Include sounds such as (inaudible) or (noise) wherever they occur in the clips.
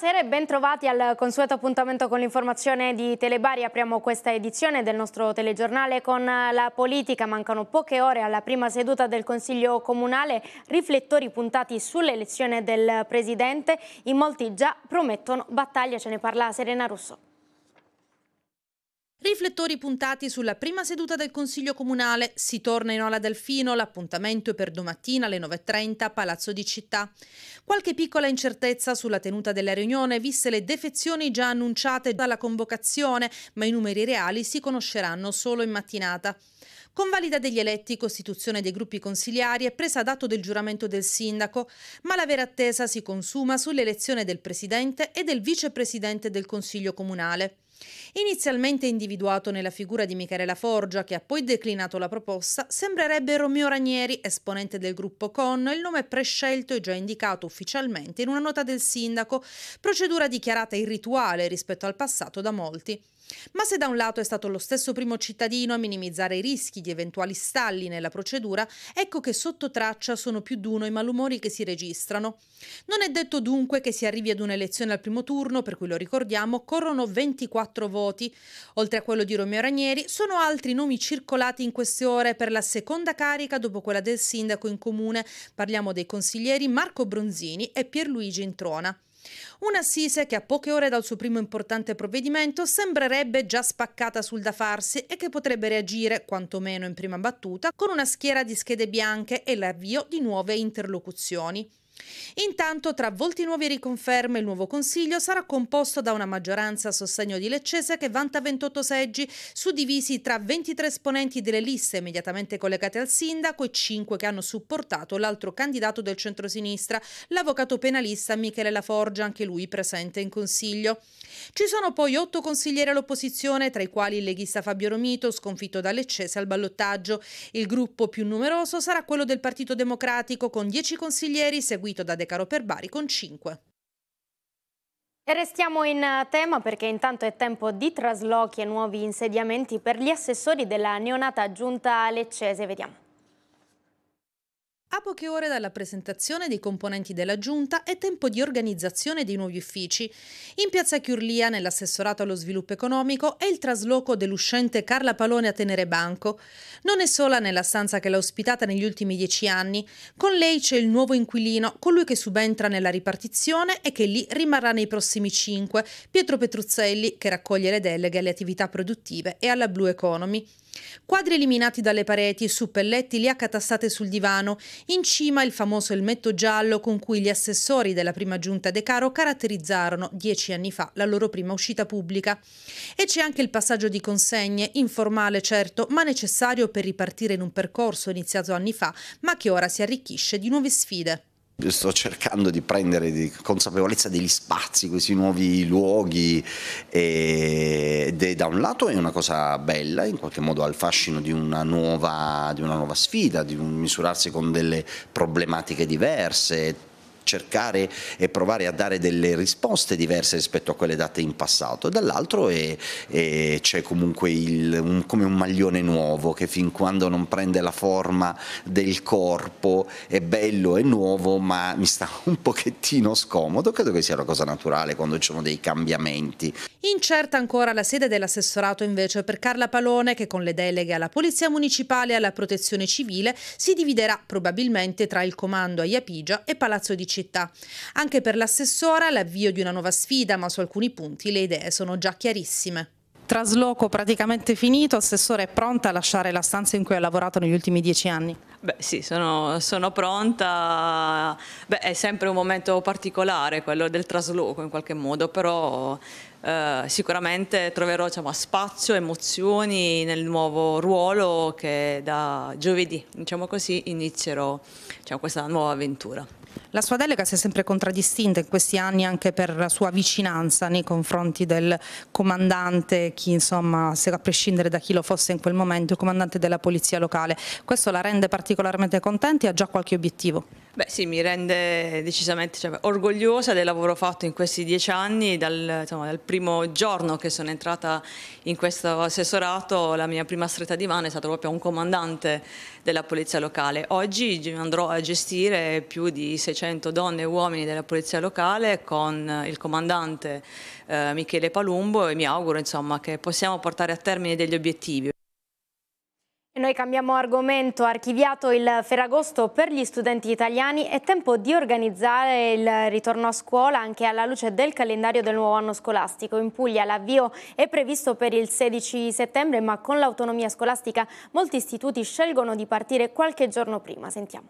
Buonasera e bentrovati al consueto appuntamento con l'informazione di Telebari. Apriamo questa edizione del nostro telegiornale con la politica. Mancano poche ore alla prima seduta del Consiglio Comunale, riflettori puntati sull'elezione del Presidente. In molti già promettono battaglia, ce ne parla Serena Russo. Riflettori puntati sulla prima seduta del Consiglio Comunale, si torna in Ola Delfino, l'appuntamento è per domattina alle 9.30 Palazzo di Città. Qualche piccola incertezza sulla tenuta della riunione, viste le defezioni già annunciate dalla convocazione, ma i numeri reali si conosceranno solo in mattinata. Convalida degli eletti, costituzione dei gruppi consigliari e presa ad del giuramento del sindaco, ma la vera attesa si consuma sull'elezione del presidente e del vicepresidente del Consiglio Comunale. Inizialmente individuato nella figura di Michela Forgia, che ha poi declinato la proposta, sembrerebbe Romeo Ranieri, esponente del gruppo CON, il nome prescelto e già indicato ufficialmente in una nota del sindaco, procedura dichiarata irrituale rispetto al passato da molti. Ma se da un lato è stato lo stesso primo cittadino a minimizzare i rischi di eventuali stalli nella procedura, ecco che sotto traccia sono più d'uno i malumori che si registrano. Non è detto dunque che si arrivi ad un'elezione al primo turno, per cui lo ricordiamo, corrono 24 voti. Oltre a quello di Romeo Ranieri, sono altri nomi circolati in queste ore per la seconda carica dopo quella del sindaco in comune. Parliamo dei consiglieri Marco Bronzini e Pierluigi Introna. Un'assise che a poche ore dal suo primo importante provvedimento sembrerebbe già spaccata sul da farsi e che potrebbe reagire, quantomeno in prima battuta, con una schiera di schede bianche e l'avvio di nuove interlocuzioni. Intanto, tra volti nuovi e riconferme, il nuovo Consiglio sarà composto da una maggioranza a sostegno di Leccese che vanta 28 seggi, suddivisi tra 23 esponenti delle liste immediatamente collegate al sindaco e 5 che hanno supportato l'altro candidato del centrosinistra, l'avvocato penalista Michele Laforgia, anche lui presente in Consiglio. Ci sono poi 8 consiglieri all'opposizione, tra i quali il leghista Fabio Romito, sconfitto da Leccese al ballottaggio. Il gruppo più numeroso sarà quello del Partito Democratico, con 10 consiglieri seguiti seguito da De Caro per Bari con 5. E restiamo in eh, tema perché intanto è tempo di traslochi e nuovi insediamenti per gli assessori della neonata giunta leccese. Vediamo. A poche ore dalla presentazione dei componenti della Giunta è tempo di organizzazione dei nuovi uffici. In piazza Chiurlia, nell'assessorato allo sviluppo economico, è il trasloco dell'uscente Carla Palone a tenere banco. Non è sola nella stanza che l'ha ospitata negli ultimi dieci anni. Con lei c'è il nuovo inquilino, colui che subentra nella ripartizione e che lì rimarrà nei prossimi cinque, Pietro Petruzzelli, che raccoglie le deleghe alle attività produttive e alla Blue Economy. Quadri eliminati dalle pareti, suppelletti li accatassate sul divano, in cima il famoso elmetto giallo con cui gli assessori della prima giunta De Caro caratterizzarono dieci anni fa la loro prima uscita pubblica. E c'è anche il passaggio di consegne, informale certo, ma necessario per ripartire in un percorso iniziato anni fa, ma che ora si arricchisce di nuove sfide sto cercando di prendere di consapevolezza degli spazi, questi nuovi luoghi e, ed da un lato è una cosa bella, in qualche modo al fascino di una nuova, di una nuova sfida, di un misurarsi con delle problematiche diverse, cercare e provare a dare delle risposte diverse rispetto a quelle date in passato e dall'altro c'è comunque il, un, come un maglione nuovo che fin quando non prende la forma del corpo è bello, è nuovo ma mi sta (laughs) un pochettino scomodo, credo che sia una cosa naturale quando ci sono dei cambiamenti. Incerta ancora la sede dell'assessorato invece per Carla Palone che con le deleghe alla Polizia Municipale e alla Protezione Civile si dividerà probabilmente tra il comando a Iapigia e Palazzo di Cina città. Anche per l'assessora l'avvio di una nuova sfida, ma su alcuni punti le idee sono già chiarissime trasloco praticamente finito, Assessore è pronta a lasciare la stanza in cui ha lavorato negli ultimi dieci anni? Beh sì, sono, sono pronta, Beh, è sempre un momento particolare quello del trasloco in qualche modo, però eh, sicuramente troverò diciamo, spazio, emozioni nel nuovo ruolo che da giovedì, diciamo così, inizierò diciamo, questa nuova avventura. La sua delega si è sempre contraddistinta in questi anni anche per la sua vicinanza nei confronti del comandante, chi insomma, a prescindere da chi lo fosse in quel momento, il comandante della polizia locale. Questo la rende particolarmente contenta e ha già qualche obiettivo? Beh sì, mi rende decisamente cioè, orgogliosa del lavoro fatto in questi dieci anni, dal, insomma, dal, primo giorno che sono entrata in questo assessorato la mia prima stretta di mano è stata proprio un comandante della polizia locale. Oggi andrò a gestire più di 600 donne e uomini della polizia locale con il comandante eh, Michele Palumbo e mi auguro insomma, che possiamo portare a termine degli obiettivi. Noi cambiamo argomento, archiviato il Ferragosto per gli studenti italiani, è tempo di organizzare il ritorno a scuola anche alla luce del calendario del nuovo anno scolastico. In Puglia l'avvio è previsto per il 16 settembre, ma con l'autonomia scolastica molti istituti scelgono di partire qualche giorno prima. Sentiamo.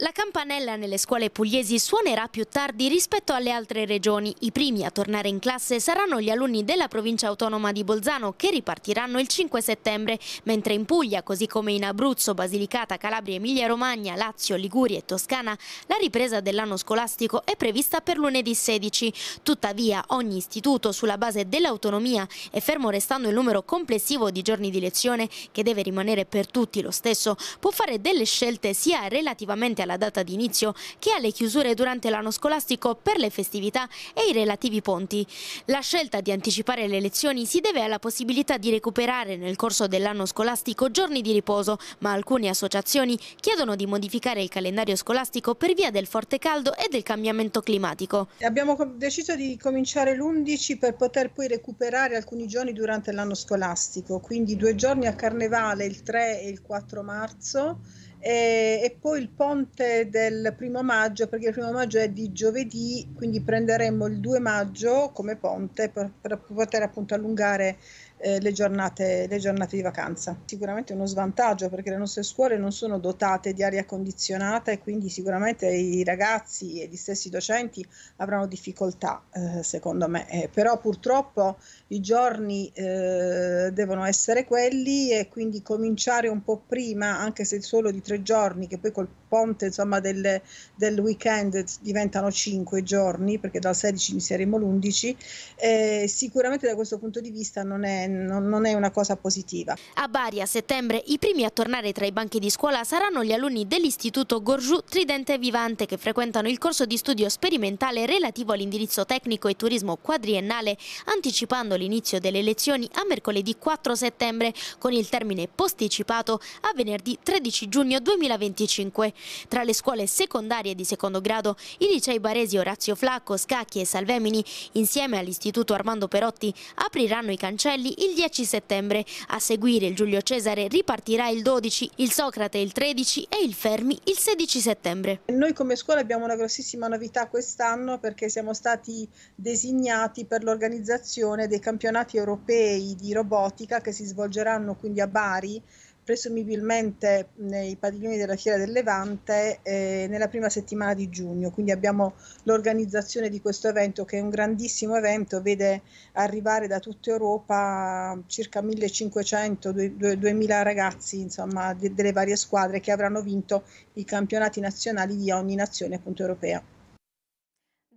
La campanella nelle scuole pugliesi suonerà più tardi rispetto alle altre regioni. I primi a tornare in classe saranno gli alunni della provincia autonoma di Bolzano che ripartiranno il 5 settembre, mentre in Puglia, così come in Abruzzo, Basilicata, Calabria, Emilia-Romagna, Lazio, Liguria e Toscana, la ripresa dell'anno scolastico è prevista per lunedì 16. Tuttavia ogni istituto sulla base dell'autonomia e fermo restando il numero complessivo di giorni di lezione, che deve rimanere per tutti lo stesso, può fare delle scelte sia relativamente alla alla data di inizio che alle chiusure durante l'anno scolastico per le festività e i relativi ponti. La scelta di anticipare le lezioni si deve alla possibilità di recuperare nel corso dell'anno scolastico giorni di riposo, ma alcune associazioni chiedono di modificare il calendario scolastico per via del forte caldo e del cambiamento climatico. Abbiamo deciso di cominciare l'11 per poter poi recuperare alcuni giorni durante l'anno scolastico, quindi due giorni a Carnevale, il 3 e il 4 marzo e, e, poi il ponte del primo maggio, perché il primo maggio è di giovedì, quindi prenderemo il 2 maggio come ponte per, per poter appunto allungare eh, le, giornate, le giornate di vacanza. Sicuramente è uno svantaggio perché le nostre scuole non sono dotate di aria condizionata e quindi sicuramente i ragazzi e gli stessi docenti avranno difficoltà, eh, secondo me. Eh, però purtroppo i giorni eh, devono essere quelli e quindi cominciare un po' prima, anche se solo di tre giorni, che poi col ponte insomma, del, del weekend diventano cinque giorni, perché dal 16 inizieremo l'11, eh, sicuramente da questo punto di vista non è, non, non è una cosa positiva. A Bari a settembre i primi a tornare tra i banchi di scuola saranno gli alunni dell'istituto Gorgiù Tridente Vivante che frequentano il corso di studio sperimentale relativo all'indirizzo tecnico e turismo quadriennale anticipando l'inizio delle lezioni a mercoledì 4 settembre con il termine posticipato a venerdì 13 giugno 2025. Tra le scuole secondarie di secondo grado i licei baresi Orazio Flacco, Scacchi e Salvemini insieme all'istituto Armando Perotti apriranno i cancelli il 10 settembre. A seguire il Giulio Cesare ripartirà il 12, il Socrate il 13 e il Fermi il 16 settembre. Noi come scuola abbiamo una grossissima novità quest'anno perché siamo stati designati per l'organizzazione dei campionati europei di robotica che si svolgeranno quindi a Bari presumibilmente nei padiglioni della Fiera del Levante eh, nella prima settimana di giugno. Quindi abbiamo l'organizzazione di questo evento che è un grandissimo evento, vede arrivare da tutta Europa circa 1500-2000 ragazzi insomma, de- delle varie squadre che avranno vinto i campionati nazionali di ogni nazione appunto, europea.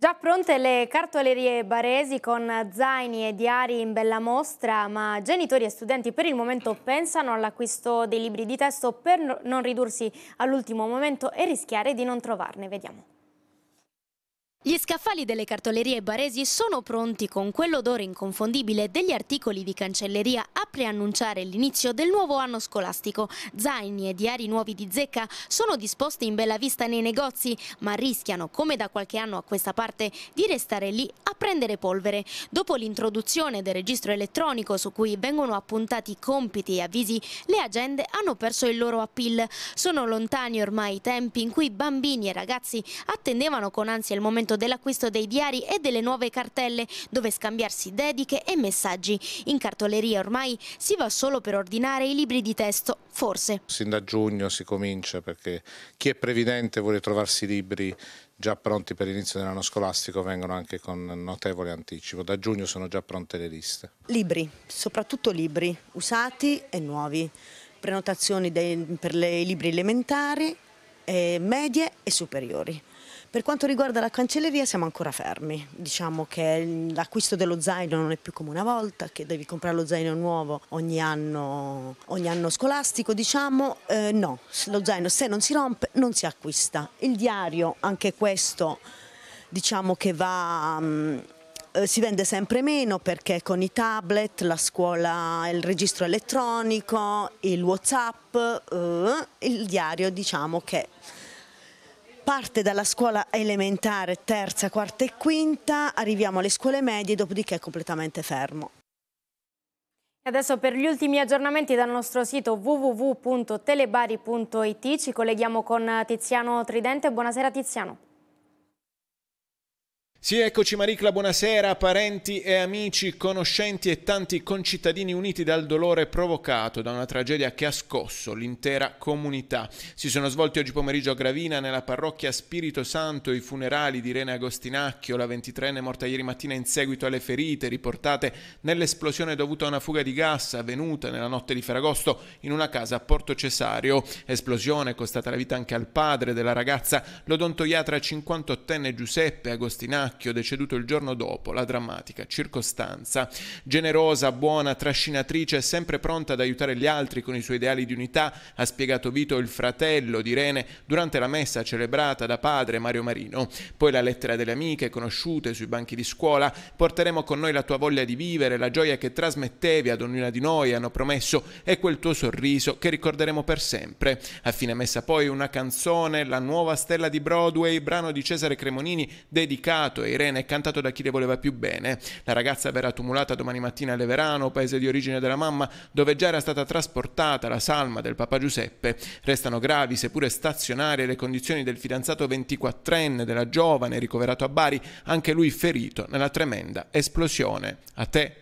Già pronte le cartolerie baresi con zaini e diari in bella mostra, ma genitori e studenti per il momento pensano all'acquisto dei libri di testo per non ridursi all'ultimo momento e rischiare di non trovarne. Vediamo. Gli scaffali delle cartolerie baresi sono pronti con quell'odore inconfondibile degli articoli di cancelleria preannunciare l'inizio del nuovo anno scolastico. Zaini e diari nuovi di zecca sono disposti in bella vista nei negozi, ma rischiano, come da qualche anno a questa parte, di restare lì a prendere polvere. Dopo l'introduzione del registro elettronico su cui vengono appuntati compiti e avvisi, le agende hanno perso il loro appeal. Sono lontani ormai i tempi in cui bambini e ragazzi attendevano con ansia il momento dell'acquisto dei diari e delle nuove cartelle, dove scambiarsi dediche e messaggi. In cartoleria ormai si va solo per ordinare i libri di testo, forse. Sin da giugno si comincia perché chi è previdente vuole trovarsi i libri già pronti per l'inizio dell'anno scolastico vengono anche con notevole anticipo. Da giugno sono già pronte le liste. Libri, soprattutto libri, usati e nuovi. Prenotazioni dei, per i libri elementari, eh, medie e superiori. Per quanto riguarda la cancelleria siamo ancora fermi, diciamo che l'acquisto dello zaino non è più come una volta, che devi comprare lo zaino nuovo ogni anno, ogni anno scolastico, diciamo eh, no, lo zaino se non si rompe non si acquista. Il diario, anche questo diciamo che va... Mh, mm, eh, si vende sempre meno perché con i tablet, la scuola, il registro elettronico, il Whatsapp, eh, il diario diciamo che parte dalla scuola elementare, terza, quarta e quinta, arriviamo alle scuole medie, dopodiché è completamente fermo. Adesso per gli ultimi aggiornamenti dal nostro sito www.telebari.it ci colleghiamo con Tiziano Tridente. Buonasera Tiziano. Sì, eccoci Maricla, buonasera, parenti e amici, conoscenti e tanti concittadini uniti dal dolore provocato da una tragedia che ha scosso l'intera comunità. Si sono svolti oggi pomeriggio a Gravina, nella parrocchia Spirito Santo, i funerali di Irene Agostinacchio, la 23enne morta ieri mattina in seguito alle ferite riportate nell'esplosione dovuta a una fuga di gas avvenuta nella notte di Ferragosto in una casa a Porto Cesario. Esplosione costata la vita anche al padre della ragazza, l'odontoiatra 58enne Giuseppe Agostinacchio Giannacchio, deceduto il giorno dopo la drammatica circostanza. Generosa, buona, trascinatrice, sempre pronta ad aiutare gli altri con i suoi ideali di unità, ha spiegato Vito il fratello di Irene durante la messa celebrata da padre Mario Marino. Poi la lettera delle amiche conosciute sui banchi di scuola, porteremo con noi la tua voglia di vivere, la gioia che trasmettevi ad ognuna di noi, hanno promesso, e quel tuo sorriso che ricorderemo per sempre. A fine messa poi una canzone, La nuova stella di Broadway, brano di Cesare Cremonini dedicato cantato e Irene è cantato da chi le voleva più bene. La ragazza verrà tumulata domani mattina a Leverano, paese di origine della mamma, dove già era stata trasportata la salma del papà Giuseppe. Restano gravi, seppure stazionarie, le condizioni del fidanzato 24enne della giovane ricoverato a Bari, anche lui ferito nella tremenda esplosione. A te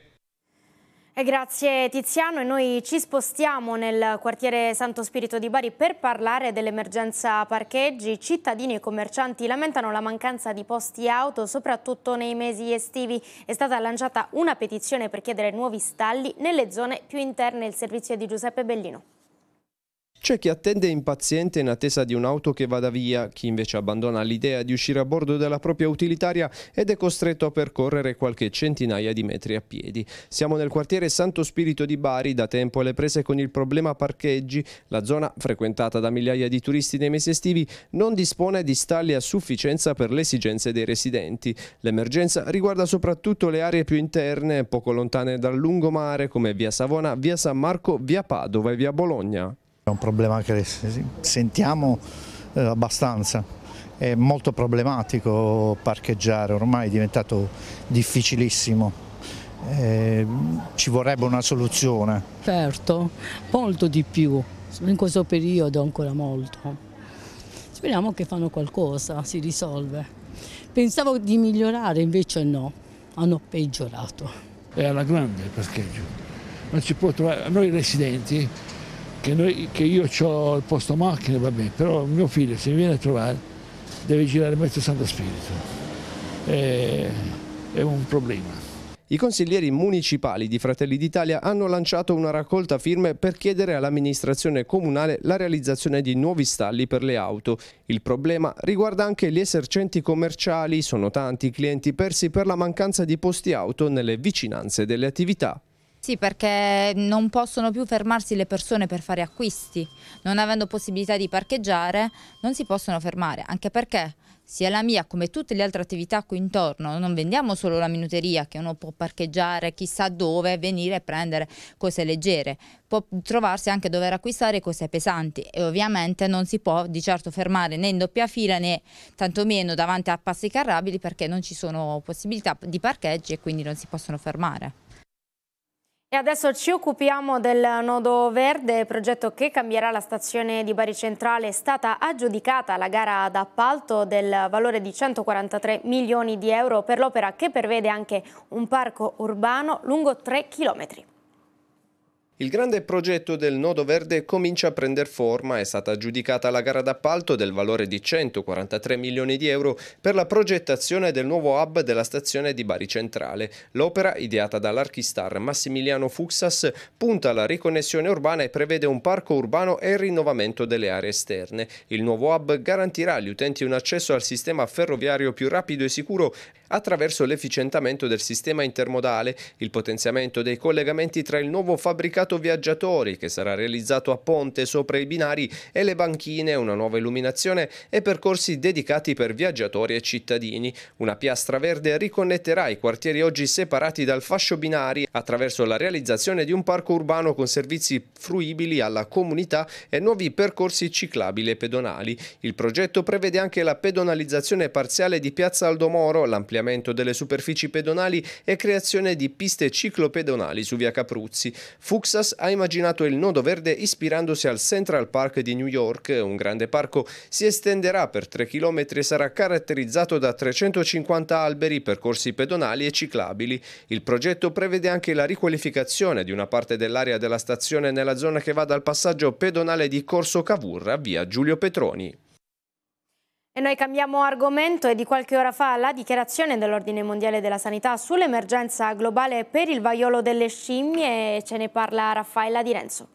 eh, grazie Tiziano e noi ci spostiamo nel quartiere Santo Spirito di Bari per parlare dell'emergenza parcheggi. Cittadini e commercianti lamentano la mancanza di posti auto, soprattutto nei mesi estivi. È stata lanciata una petizione per chiedere nuovi stalli nelle zone più interne. Il servizio di Giuseppe Bellino. C'è chi attende impaziente in attesa di un'auto che vada via, chi invece abbandona l'idea di uscire a bordo della propria utilitaria ed è costretto a percorrere qualche centinaia di metri a piedi. Siamo nel quartiere Santo Spirito di Bari, da tempo alle prese con il problema parcheggi. La zona, frequentata da migliaia di turisti nei mesi estivi, non dispone di stalli a sufficienza per le esigenze dei residenti. L'emergenza riguarda soprattutto le aree più interne, poco lontane dal lungomare, come via Savona, via San Marco, via Padova e via Bologna. È un problema che sentiamo eh, abbastanza, è molto problematico parcheggiare, ormai è diventato difficilissimo. Eh, ci vorrebbe una soluzione. Certo, molto di più, in questo periodo ancora molto. Speriamo che fanno qualcosa, si risolve. Pensavo di migliorare, invece no, hanno peggiorato. È alla grande il parcheggio. Non si può trovare, noi residenti che, noi, che io ho il posto macchine, va bene, però mio figlio se mi viene a trovare deve girare mezzo Santo Spirito. È, è un problema. I consiglieri municipali di Fratelli d'Italia hanno lanciato una raccolta firme per chiedere all'amministrazione comunale la realizzazione di nuovi stalli per le auto. Il problema riguarda anche gli esercenti commerciali, sono tanti i clienti persi per la mancanza di posti auto nelle vicinanze delle attività. Sì, perché non possono più fermarsi le persone per fare acquisti. Non avendo possibilità di parcheggiare, non si possono fermare, anche perché sia la mia come tutte le altre attività qui intorno, non vendiamo solo la minuteria che uno può parcheggiare chissà dove, venire e prendere cose leggere, può trovarsi anche a dover acquistare cose pesanti e ovviamente non si può di certo fermare né in doppia fila né tantomeno davanti a passi carrabili perché non ci sono possibilità di parcheggi e quindi non si possono fermare. E adesso ci occupiamo del nodo verde, progetto che cambierà la stazione di Bari Centrale. È stata aggiudicata la gara d'appalto del valore di 143 milioni di euro per l'opera che prevede anche un parco urbano lungo 3 chilometri. Il grande progetto del Nodo Verde comincia a prendere forma, è stata aggiudicata la gara d'appalto del valore di 143 milioni di euro per la progettazione del nuovo hub della stazione di Bari Centrale. L'opera, ideata dall'archistar Massimiliano Fuxas, punta alla riconnessione urbana e prevede un parco urbano e il rinnovamento delle aree esterne. Il nuovo hub garantirà agli utenti un accesso al sistema ferroviario più rapido e sicuro attraverso l'efficientamento del sistema intermodale, il potenziamento dei collegamenti tra il nuovo fabbricato viaggiatori che sarà realizzato a ponte sopra i binari e le banchine, una nuova illuminazione e percorsi dedicati per viaggiatori e cittadini. Una piastra verde riconnetterà i quartieri oggi separati dal fascio binari attraverso la realizzazione di un parco urbano con servizi fruibili alla comunità e nuovi percorsi ciclabili e pedonali. Il progetto prevede anche la pedonalizzazione parziale di Piazza Aldomoro, l'ampliamento ampliamento delle superfici pedonali e creazione di piste ciclopedonali su via Capruzzi. Fuxas ha immaginato il nodo verde ispirandosi al Central Park di New York, un grande parco si estenderà per 3 km e sarà caratterizzato da 350 alberi, percorsi pedonali e ciclabili. Il progetto prevede anche la riqualificazione di una parte dell'area della stazione nella zona che va dal passaggio pedonale di Corso Cavour a via Giulio Petroni noi cambiamo argomento e di qualche ora fa la dichiarazione dell'Ordine Mondiale della Sanità sull'emergenza globale per il vaiolo delle scimmie. Ce ne parla Raffaella Di Renzo.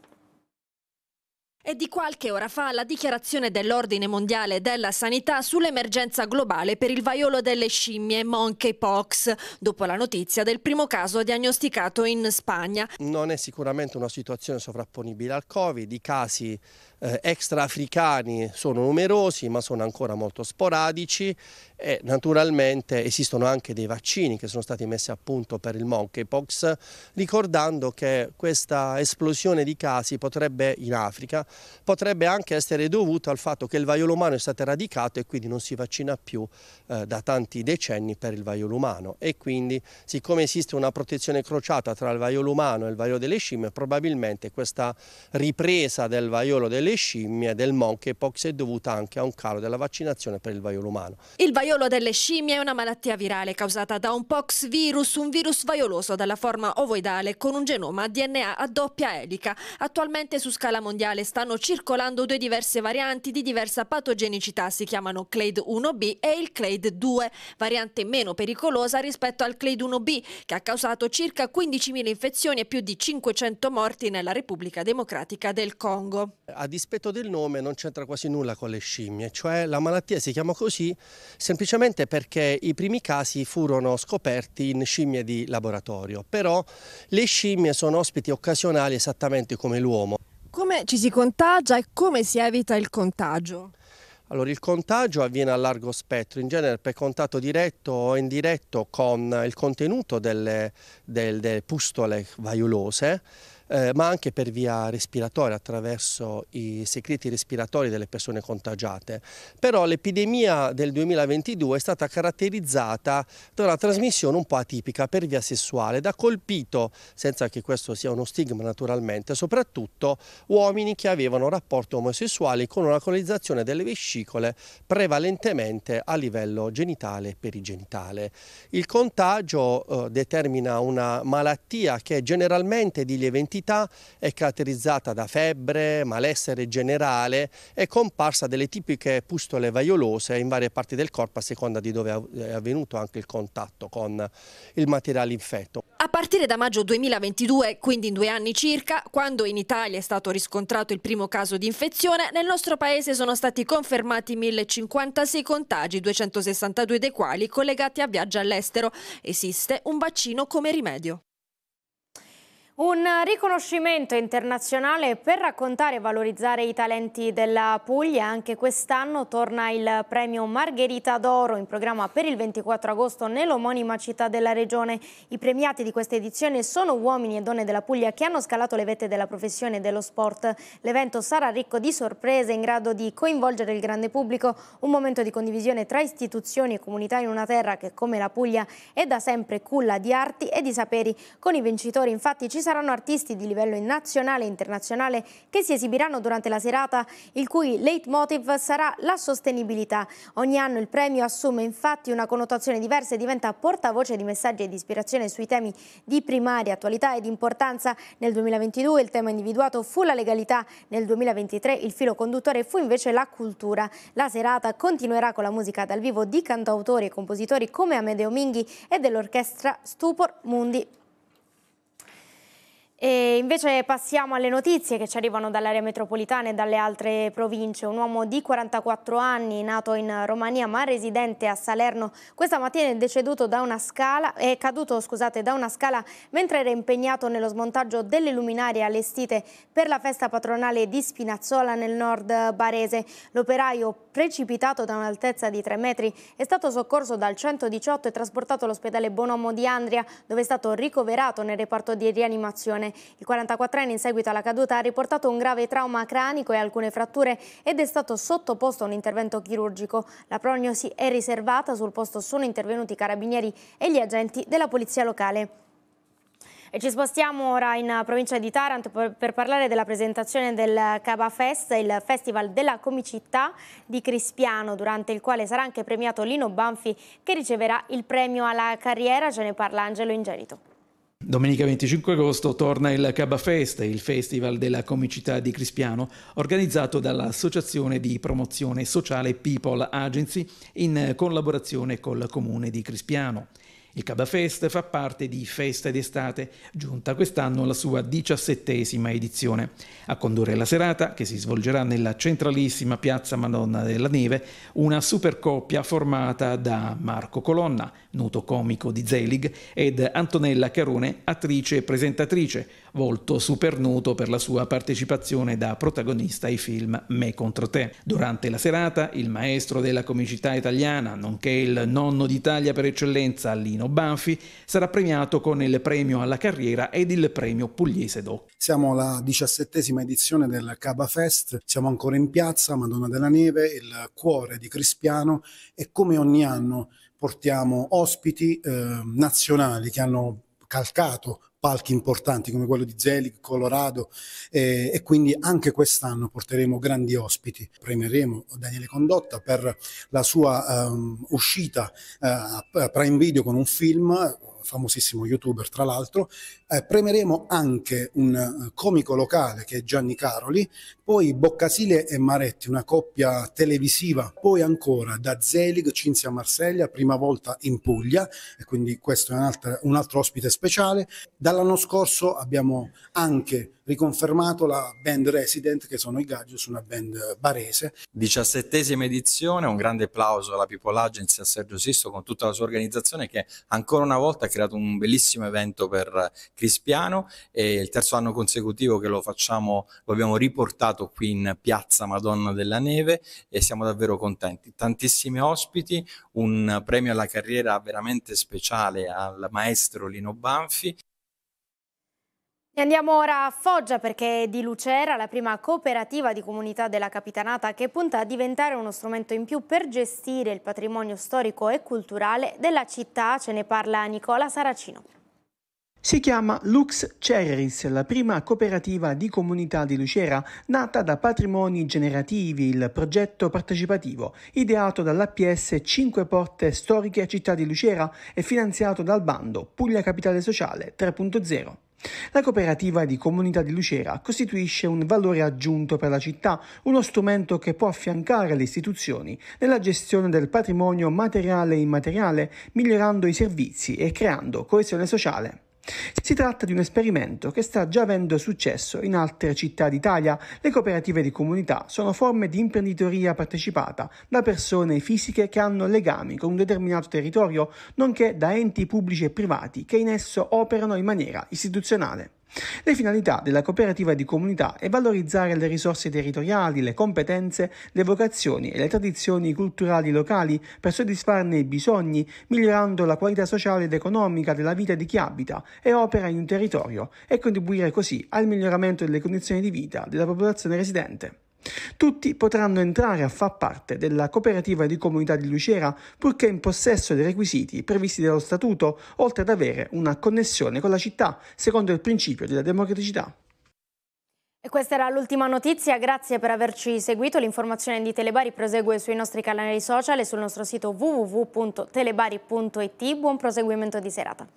È di qualche ora fa la dichiarazione dell'Ordine Mondiale della Sanità sull'emergenza globale per il vaiolo delle scimmie monkeypox, dopo la notizia del primo caso diagnosticato in Spagna. Non è sicuramente una situazione sovrapponibile al Covid, i casi eh, extraafricani sono numerosi ma sono ancora molto sporadici e naturalmente esistono anche dei vaccini che sono stati messi a punto per il monkeypox ricordando che questa esplosione di casi potrebbe in Africa potrebbe anche essere dovuta al fatto che il vaiolo umano è stato eradicato e quindi non si vaccina più eh, da tanti decenni per il vaiolo umano e quindi siccome esiste una protezione crociata tra il vaiolo umano e il vaiolo delle scimmie probabilmente questa ripresa del vaiolo delle delle scimmie del monkeypox è dovuta anche a un calo della vaccinazione per il vaiolo umano. Il vaiolo delle scimmie è una malattia virale causata da un pox virus, un virus vaioloso dalla forma ovoidale con un genoma DNA a doppia elica. Attualmente su scala mondiale stanno circolando due diverse varianti di diversa patogenicità, si chiamano Clade 1B e il Clade 2, variante meno pericolosa rispetto al Clade 1B che ha causato circa 15.000 infezioni e più di 500 morti nella Repubblica Democratica del Congo. Ad dispetto del nome non c'entra quasi nulla con le scimmie, cioè la malattia si chiama così semplicemente perché i primi casi furono scoperti in scimmie di laboratorio, però le scimmie sono ospiti occasionali esattamente come l'uomo. Come ci si contagia e come si evita il contagio? Allora, il contagio avviene a largo spettro, in genere per contatto diretto o indiretto con il contenuto delle, delle pustole vaiolose eh, ma anche per via respiratoria attraverso i secreti respiratori delle persone contagiate. Però l'epidemia del 2022 è stata caratterizzata da una trasmissione un po' atipica per via sessuale ed ha colpito, senza che questo sia uno stigma naturalmente, soprattutto uomini che avevano rapporti omosessuali con una colonizzazione delle vescicole prevalentemente a livello genitale e perigenitale. Il contagio eh, determina una malattia che è generalmente di lieve entità è caratterizzata da febbre, malessere generale e comparsa delle tipiche pustole vaiolose in varie parti del corpo a seconda di dove è avvenuto anche il contatto con il materiale infetto. A partire da maggio 2022, quindi in due anni circa, quando in Italia è stato riscontrato il primo caso di infezione, nel nostro paese sono stati confermati 1056 contagi, 262 dei quali collegati a viaggi all'estero. Esiste un vaccino come rimedio. Un riconoscimento internazionale per raccontare e valorizzare i talenti della Puglia. Anche quest'anno torna il premio Margherita d'Oro in programma per il 24 agosto nell'omonima città della regione. I premiati di questa edizione sono uomini e donne della Puglia che hanno scalato le vette della professione e dello sport. L'evento sarà ricco di sorprese in grado di coinvolgere il grande pubblico, un momento di condivisione tra istituzioni e comunità in una terra che come la Puglia è da sempre culla di arti e di saperi. Con i vincitori infatti ci saranno artisti di livello nazionale e internazionale che si esibiranno durante la serata, il cui leitmotiv sarà la sostenibilità. Ogni anno il premio assume infatti una connotazione diversa e diventa portavoce di messaggi e di ispirazione sui temi di primaria attualità ed importanza. Nel 2022 il tema individuato fu la legalità, nel 2023 il filo conduttore fu invece la cultura. La serata continuerà con la musica dal vivo di cantautori e compositori come Amedeo Minghi e dell'orchestra Stupor Mundi. E invece passiamo alle notizie che ci arrivano dall'area metropolitana e dalle altre province. Un uomo di 44 anni, nato in Romania ma residente a Salerno, questa mattina è, deceduto da una scala, è caduto scusate, da una scala mentre era impegnato nello smontaggio delle luminarie allestite per la festa patronale di Spinazzola nel nord barese. L'operaio, precipitato da un'altezza di 3 metri, è stato soccorso dal 118 e trasportato all'ospedale Bonomo di Andria, dove è stato ricoverato nel reparto di rianimazione. Crotone. Il 44enne in seguito alla caduta ha riportato un grave trauma cranico e alcune fratture ed è stato sottoposto a un intervento chirurgico. La prognosi è riservata, sul posto sono intervenuti i carabinieri e gli agenti della polizia locale. E ci spostiamo ora in provincia di Taranto per parlare della presentazione del Cava Fest, il festival della comicità di Crispiano, durante il quale sarà anche premiato Lino Banfi che riceverà il premio alla carriera, ce ne parla Angelo Ingerito. Domenica 25 agosto torna il Caba Fest, il festival della comicità di Crispiano, organizzato dall'Associazione di Promozione Sociale People Agency in collaborazione col Comune di Crispiano. Il Cabafest fa parte di Festa d'estate, giunta quest'anno alla sua diciassettesima edizione. A condurre la serata, che si svolgerà nella centralissima piazza Madonna della Neve, una supercoppia formata da Marco Colonna, noto comico di Zelig, ed Antonella Carone, attrice e presentatrice, volto supernuto per la sua partecipazione da protagonista ai film Me contro te. Durante la serata il maestro della comicità italiana, nonché il nonno d'Italia per eccellenza Lino Banfi, sarà premiato con il premio alla carriera ed il premio pugliese doc. Siamo alla diciassettesima edizione del Caba Fest, siamo ancora in piazza, Madonna della Neve, il cuore di Crispiano e come ogni anno portiamo ospiti eh, nazionali che hanno calcato palchi importanti come quello di Zelig, Colorado eh, e quindi anche quest'anno porteremo grandi ospiti. Premieremo Daniele Condotta per la sua um, uscita uh, a Prime Video con un film famosissimo youtuber tra l'altro, eh, premeremo anche un eh, comico locale che è Gianni Caroli, poi Boccasile e Maretti, una coppia televisiva, poi ancora da Zelig, Cinzia Marsella, prima volta in Puglia, e quindi questo è un altro, un altro ospite speciale. Dall'anno scorso abbiamo anche riconfermato la band resident che sono i Gaggius, una band barese. Diciassettesima edizione, un grande applauso alla People Agency, a Sergio Sisto con tutta la sua organizzazione che ancora una volta ha creato un bellissimo evento per Crispiano e il terzo anno consecutivo che lo facciamo, lo abbiamo riportato qui in piazza Madonna della Neve e siamo davvero contenti. Tantissimi ospiti, un premio alla carriera veramente speciale al maestro Lino Banfi. Andiamo ora a Foggia perché è di Lucera, la prima cooperativa di comunità della Capitanata che punta a diventare uno strumento in più per gestire il patrimonio storico e culturale della città, ce ne parla Nicola Saracino. Si chiama Lux Cereris, la prima cooperativa di comunità di Lucera nata da Patrimoni Generativi, il progetto partecipativo ideato dall'APS 5 Porte Storiche a Città di Lucera e finanziato dal bando Puglia Capitale Sociale 3.0. La cooperativa di comunità di Lucera costituisce un valore aggiunto per la città, uno strumento che può affiancare le istituzioni nella gestione del patrimonio materiale e immateriale, migliorando i servizi e creando coesione sociale. Si tratta di un esperimento che sta già avendo successo in altre città d'Italia. Le cooperative di comunità sono forme di imprenditoria partecipata da persone fisiche che hanno legami con un determinato territorio, nonché da enti pubblici e privati che in esso operano in maniera istituzionale. Le finalità della cooperativa di comunità è valorizzare le risorse territoriali, le competenze, le vocazioni e le tradizioni culturali locali per soddisfarne i bisogni, migliorando la qualità sociale ed economica della vita di chi abita e opera in un territorio e contribuire così al miglioramento delle condizioni di vita della popolazione residente. Tutti potranno entrare a far parte della cooperativa di comunità di Lucera purché in possesso dei requisiti previsti dallo statuto, oltre ad avere una connessione con la città, secondo il principio della democraticità. E questa era l'ultima notizia, grazie per averci seguito. L'informazione di Telebari prosegue sui nostri canali social e sul nostro sito www.telebari.it. Buon proseguimento di serata.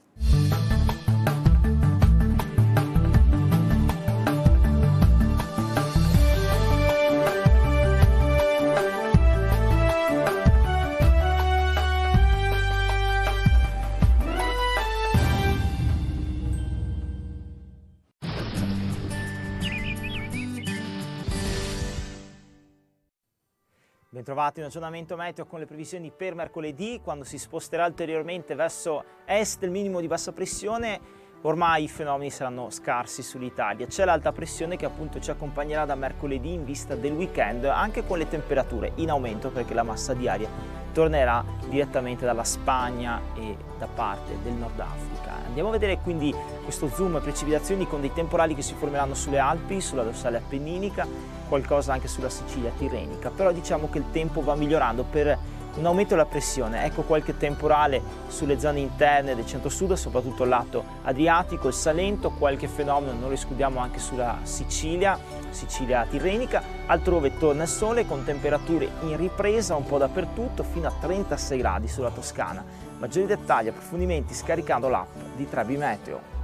Bentrovati un aggiornamento meteo con le previsioni per mercoledì, quando si sposterà ulteriormente verso est il minimo di bassa pressione ormai i fenomeni saranno scarsi sull'Italia. C'è l'alta pressione che appunto ci accompagnerà da mercoledì in vista del weekend, anche con le temperature in aumento perché la massa di aria tornerà direttamente dalla Spagna e da parte del Nord Africa. Andiamo a vedere quindi questo zoom precipitazioni con dei temporali che si formeranno sulle Alpi, sulla dorsale appenninica, qualcosa anche sulla Sicilia tirrenica, però diciamo che il tempo va migliorando per un aumento della pressione, ecco qualche temporale sulle zone interne del centro-sud, soprattutto il lato adriatico, il Salento, qualche fenomeno non escludiamo anche sulla Sicilia, Sicilia tirrenica, altrove torna il sole con temperature in ripresa un po' dappertutto fino a 36 gradi sulla Toscana. Maggiori dettagli e approfondimenti scaricando l'app di Trebi Meteo.